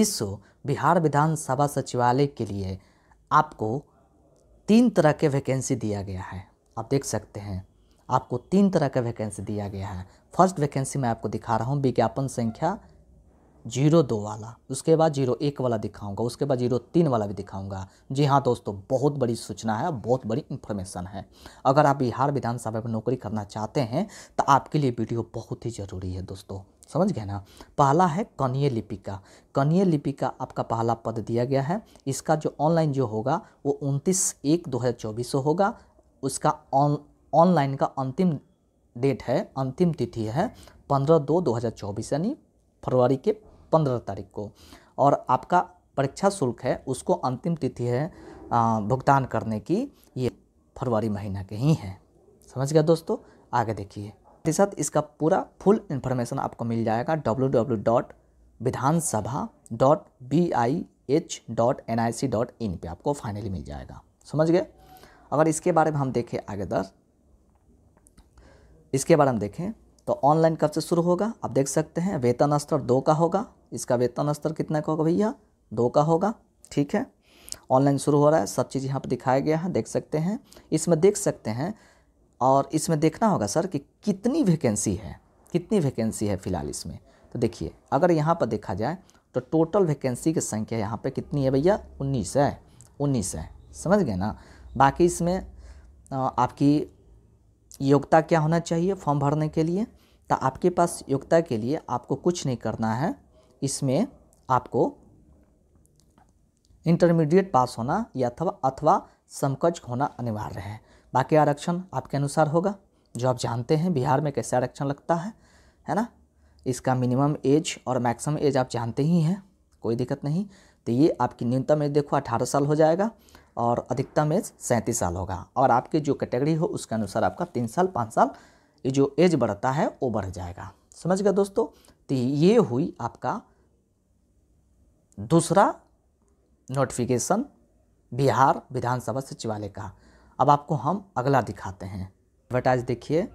इस शो बिहार विधानसभा सचिवालय के लिए आपको तीन तरह के वैकेंसी दिया गया है आप देख सकते हैं आपको तीन तरह का वैकेंसी दिया गया है फर्स्ट वैकेंसी मैं आपको दिखा रहा हूँ विज्ञापन संख्या जीरो दो वाला उसके बाद जीरो एक वाला दिखाऊंगा उसके बाद जीरो तीन वाला भी दिखाऊंगा जी हाँ दोस्तों बहुत बड़ी सूचना है बहुत बड़ी इन्फॉर्मेशन है अगर आप बिहार विधानसभा में नौकरी करना चाहते हैं तो आपके लिए वीडियो बहुत ही ज़रूरी है दोस्तों समझ गए ना पहला है कनीय लिपिका कनीय लिपिका आपका पहला पद दिया गया है इसका जो ऑनलाइन जो होगा वो उनतीस एक दो हज़ार चौबीस को होगा उसका ऑन ऑनलाइन का अंतिम डेट है अंतिम तिथि है पंद्रह दो दो हज़ार चौबीस यानी फरवरी के पंद्रह तारीख को और आपका परीक्षा शुल्क है उसको अंतिम तिथि है भुगतान करने की ये फरवरी महीना के ही है समझ गया दोस्तों आगे देखिए ही साथ इसका पूरा फुल इन्फॉर्मेशन आपको मिल जाएगा W W dot Vidhansabha dot B I H dot N I C dot in पर आपको फाइनली मिल जाएगा समझ गए अगर इसके बारे में हम देखें आगे दर इसके बारे में देखें तो ऑनलाइन कब से शुरू होगा आप देख सकते हैं वेतन स्तर दो का होगा इसका वेतन स्तर कितना का होगा भैया दो का होगा ठीक है ऑनलाइन शुरू हो रहा है सब चीज़ यहाँ पर दिखाया गया है देख सकते हैं इसमें देख सकते हैं और इसमें देखना होगा सर कि कितनी वैकेंसी है कितनी वैकेंसी है फ़िलहाल इसमें तो देखिए अगर यहाँ पर देखा जाए तो टोटल वैकेंसी की संख्या यहाँ पर कितनी है भैया उन्नीस है उन्नीस है समझ गए ना बाकी इसमें आपकी योग्यता क्या होना चाहिए फॉर्म भरने के लिए तो आपके पास योग्यता के लिए आपको कुछ नहीं करना है इसमें आपको इंटरमीडिएट पास होना या अथवा अथवा समकक्ष होना अनिवार्य है बाकी आरक्षण आपके अनुसार होगा जो आप जानते हैं बिहार में कैसे आरक्षण लगता है है ना इसका मिनिमम एज और मैक्सिमम एज आप जानते ही हैं कोई दिक्कत नहीं तो ये आपकी न्यूनतम एज देखो अठारह साल हो जाएगा और अधिकतम एज सैंतीस साल होगा और आपकी जो कैटेगरी हो उसके अनुसार आपका तीन साल पाँच साल ये जो एज बढ़ता है वो बढ़ जाएगा समझ गए दोस्तों तो ये हुई आपका दूसरा नोटिफिकेशन बिहार विधानसभा सचिवालय का अब आपको हम अगला दिखाते हैं एडवर्टाइज देखिए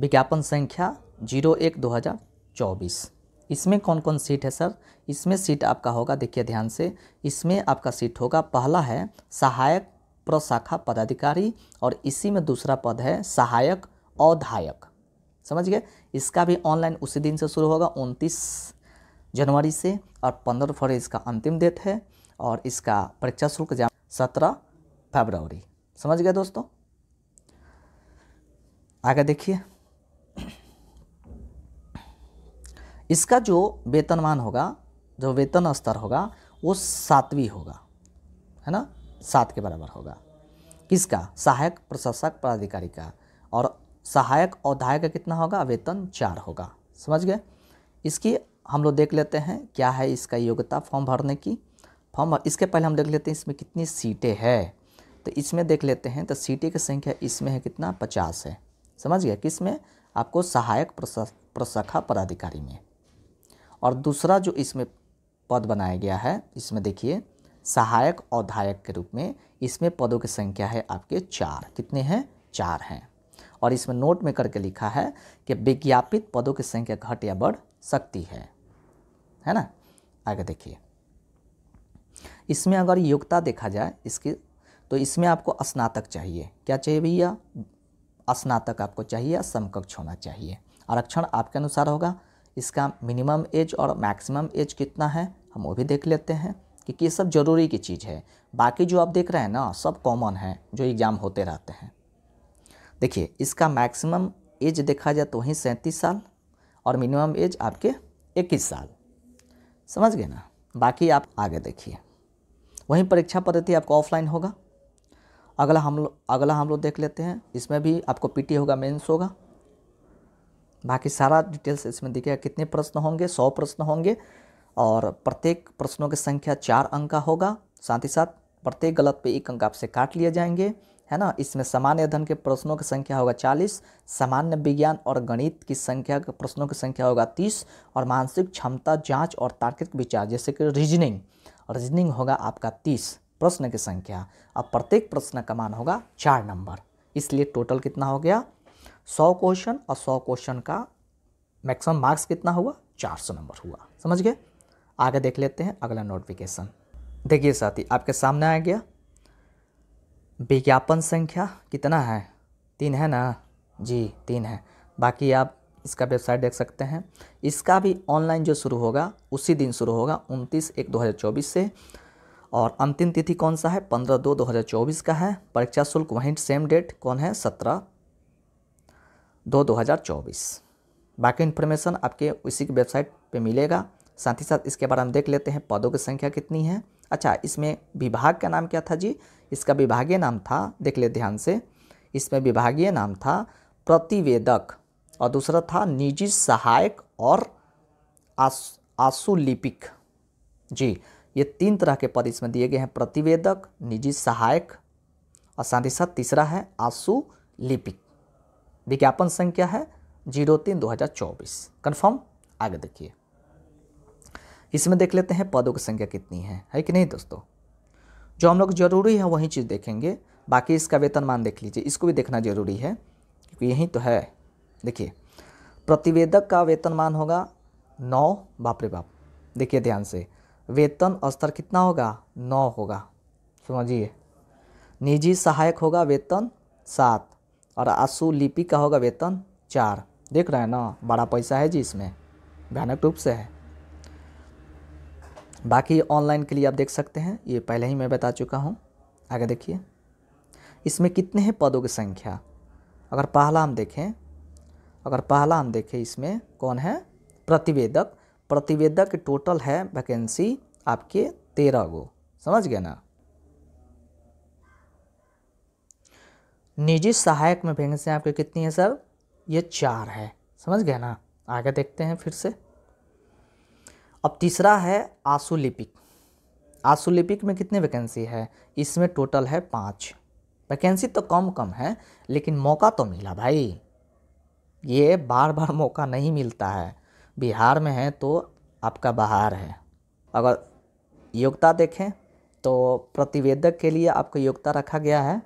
विज्ञापन संख्या जीरो एक दो हज़ार चौबीस इसमें कौन कौन सीट है सर इसमें सीट आपका होगा देखिए ध्यान से इसमें आपका सीट होगा पहला है सहायक प्रशाखा पदाधिकारी और इसी में दूसरा पद है सहायक अधायक समझ गए इसका भी ऑनलाइन उसी दिन से शुरू होगा उनतीस जनवरी से और पंद्रह फरवरी इसका अंतिम डेट है और इसका परीक्षा शुल्क जमा सत्रह फरवरी समझ गए दोस्तों आगे देखिए इसका जो वेतनमान होगा जो वेतन स्तर होगा वो सातवीं होगा है ना सात के बराबर होगा किसका सहायक प्रशासक पदाधिकारी का और सहायक और का कितना होगा वेतन चार होगा समझ गए इसकी हम लोग देख लेते हैं क्या है इसका योग्यता फॉर्म भरने की फॉर्म भर, इसके पहले हम देख लेते हैं इसमें कितनी सीटें हैं तो इसमें देख लेते हैं तो सीटें की संख्या इसमें है कितना पचास है समझ गया किस में आपको सहायक प्रशाखा पदाधिकारी में और दूसरा जो इसमें पद बनाया गया है इसमें देखिए सहायक औधायक के रूप में इसमें पदों की संख्या है आपके चार कितने हैं चार हैं और इसमें नोट में करके लिखा है कि विज्ञापित पदों की संख्या घट या बढ़ सकती है है ना आगे देखिए इसमें अगर योग्यता देखा जाए इसकी तो इसमें आपको स्नातक चाहिए क्या चाहिए भैया स्नातक आपको चाहिए समकक्ष होना चाहिए आरक्षण आपके अनुसार होगा इसका मिनिमम एज और मैक्सिमम एज कितना है हम वो भी देख लेते हैं कि ये सब जरूरी की चीज़ है बाकी जो आप देख रहे हैं ना सब कॉमन है जो एग्ज़ाम होते रहते हैं देखिए इसका मैक्सिमम एज देखा जाए तो वहीं सैंतीस साल और मिनिमम एज आपके इक्कीस साल समझ गए ना बाकी आप आगे देखिए वहीं परीक्षा पद्धति आपको ऑफलाइन होगा अगला हम लोग अगला हम लोग देख लेते हैं इसमें भी आपको पीटी होगा मेंस होगा बाकी सारा डिटेल्स इसमें दिखेगा कितने प्रश्न होंगे सौ प्रश्न होंगे और प्रत्येक प्रश्नों की संख्या चार अंक का होगा साथ ही साथ प्रत्येक गलत पे एक अंक आपसे काट लिए जाएंगे है ना इसमें सामान्य अध्ययन के प्रश्नों की संख्या होगा चालीस सामान्य विज्ञान और गणित की संख्या के प्रश्नों की संख्या होगा तीस और मानसिक क्षमता जाँच और तार्किक विचार जैसे कि रीजनिंग रीजनिंग होगा आपका तीस प्रश्न की संख्या अब प्रत्येक प्रश्न का मान होगा चार नंबर इसलिए टोटल कितना हो गया सौ क्वेश्चन और सौ क्वेश्चन का मैक्सिमम मार्क्स कितना हुआ चार सौ नंबर हुआ समझ गए आगे देख लेते हैं अगला नोटिफिकेशन देखिए साथी आपके सामने आ गया विज्ञापन संख्या कितना है तीन है ना जी तीन है बाकी आप इसका वेबसाइट देख सकते हैं इसका भी ऑनलाइन जो शुरू होगा उसी दिन शुरू होगा उनतीस एक दो हज़ार चौबीस से और अंतिम तिथि कौन सा है पंद्रह दो दो हज़ार चौबीस का है परीक्षा शुल्क वहीं सेम डेट कौन है सत्रह दो दो हज़ार चौबीस बाकी इन्फॉर्मेशन आपके उसी की वेबसाइट पे मिलेगा साथ ही साथ इसके बारे में देख लेते हैं पदों की संख्या कितनी है अच्छा इसमें विभाग का नाम क्या था जी इसका विभागीय नाम था देख ले ध्यान से इसमें विभागीय नाम था प्रतिवेदक और दूसरा था निजी सहायक और आस आशुलिपिक जी ये तीन तरह के पद इसमें दिए गए हैं प्रतिवेदक निजी सहायक और साथ ही साथ तीसरा है आंसू लिपिक विज्ञापन संख्या है जीरो तीन दो हज़ार चौबीस कन्फर्म आगे देखिए इसमें देख लेते हैं पदों की संख्या कितनी है है कि नहीं दोस्तों जो हम लोग जरूरी है वही चीज़ देखेंगे बाकी इसका वेतनमान देख लीजिए इसको भी देखना जरूरी है क्योंकि यही तो है देखिए प्रतिवेदक का वेतनमान होगा नौ बापरे बाप देखिए ध्यान से वेतन स्तर कितना होगा नौ होगा समझिए निजी सहायक होगा वेतन सात और आंसू लिपि का होगा वेतन चार देख रहे हैं ना बड़ा पैसा है जी इसमें भयानक रूप से है बाकी ऑनलाइन के लिए आप देख सकते हैं ये पहले ही मैं बता चुका हूँ आगे देखिए इसमें कितने हैं पदों की संख्या अगर पहला हम देखें अगर पहला हम देखें इसमें कौन है प्रतिवेदक प्रतिवेदक टोटल है वैकेंसी आपके तेरह गो समझ गए ना निजी सहायक में वैकेंसी आपके कितनी है सर ये चार है समझ गए ना आगे देखते हैं फिर से अब तीसरा है आशुलिपिक आशुलिपिक में कितनी वैकेंसी है इसमें टोटल है पाँच वैकेंसी तो कम कम है लेकिन मौका तो मिला भाई ये बार बार मौका नहीं मिलता है बिहार में हैं तो आपका बाहर है अगर योग्यता देखें तो प्रतिवेदक के लिए आपको योग्यता रखा गया है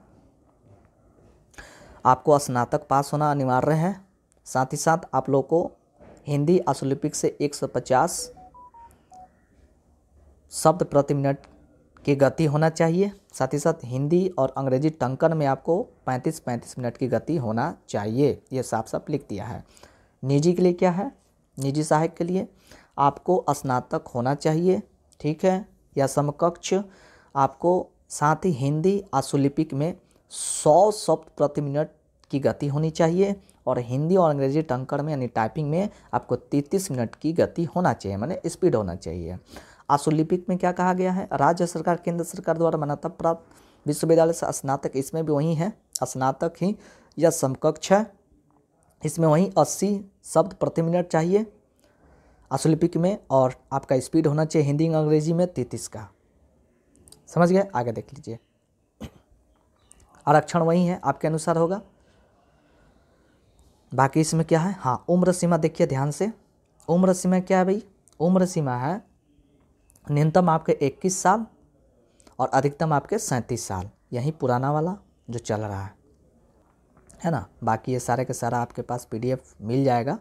आपको स्नातक पास होना अनिवार्य है साथ ही साथ आप लोग को हिंदी आसोलिपिक से 150 शब्द प्रति मिनट की गति होना चाहिए साथ ही साथ हिंदी और अंग्रेजी टंकन में आपको 35-35 मिनट की गति होना चाहिए ये साफ साफ लिख दिया है निजी के लिए क्या है निजी सहायक के लिए आपको स्नातक होना चाहिए ठीक है या समकक्ष आपको साथ ही हिंदी आशुलिपिक में सौ शब्द प्रति मिनट की गति होनी चाहिए और हिंदी और अंग्रेजी टंकड़ में यानी टाइपिंग में आपको 33 मिनट की गति होना चाहिए माने स्पीड होना चाहिए आशुलिपिक में क्या कहा गया है राज्य सरकार केंद्र सरकार द्वारा मान्यता प्राप्त विश्वविद्यालय से स्नातक इसमें भी वही है स्नातक ही या समकक्ष है इसमें वहीं 80 शब्द प्रति मिनट चाहिए आशुलिपिक में और आपका स्पीड होना चाहिए हिंदी अंग्रेजी में तैंतीस का समझ गए आगे देख लीजिए आरक्षण वही है आपके अनुसार होगा बाकी इसमें क्या है हाँ उम्र सीमा देखिए ध्यान से उम्र सीमा क्या है भाई उम्र सीमा है न्यूनतम आपके 21 साल और अधिकतम आपके 37 साल यही पुराना वाला जो चल रहा है है ना बाकी ये सारे का सारा आपके पास पी मिल जाएगा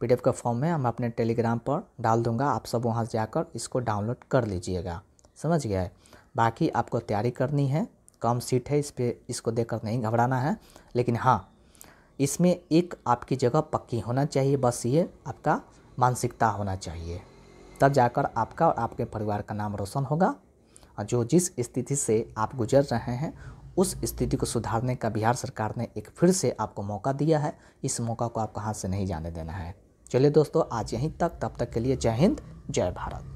पी का फॉर्म है हम अपने टेलीग्राम पर डाल दूंगा आप सब वहाँ जाकर इसको डाउनलोड कर लीजिएगा समझ गया है बाकी आपको तैयारी करनी है कम सीट है इस पर इसको देखकर नहीं घबराना है लेकिन हाँ इसमें एक आपकी जगह पक्की होना चाहिए बस ये आपका मानसिकता होना चाहिए तब जाकर आपका और आपके परिवार का नाम रोशन होगा और जो जिस स्थिति से आप गुजर रहे हैं उस स्थिति को सुधारने का बिहार सरकार ने एक फिर से आपको मौका दिया है इस मौका को आपको हाथ से नहीं जाने देना है चलिए दोस्तों आज यहीं तक तब तक के लिए जय हिंद जय भारत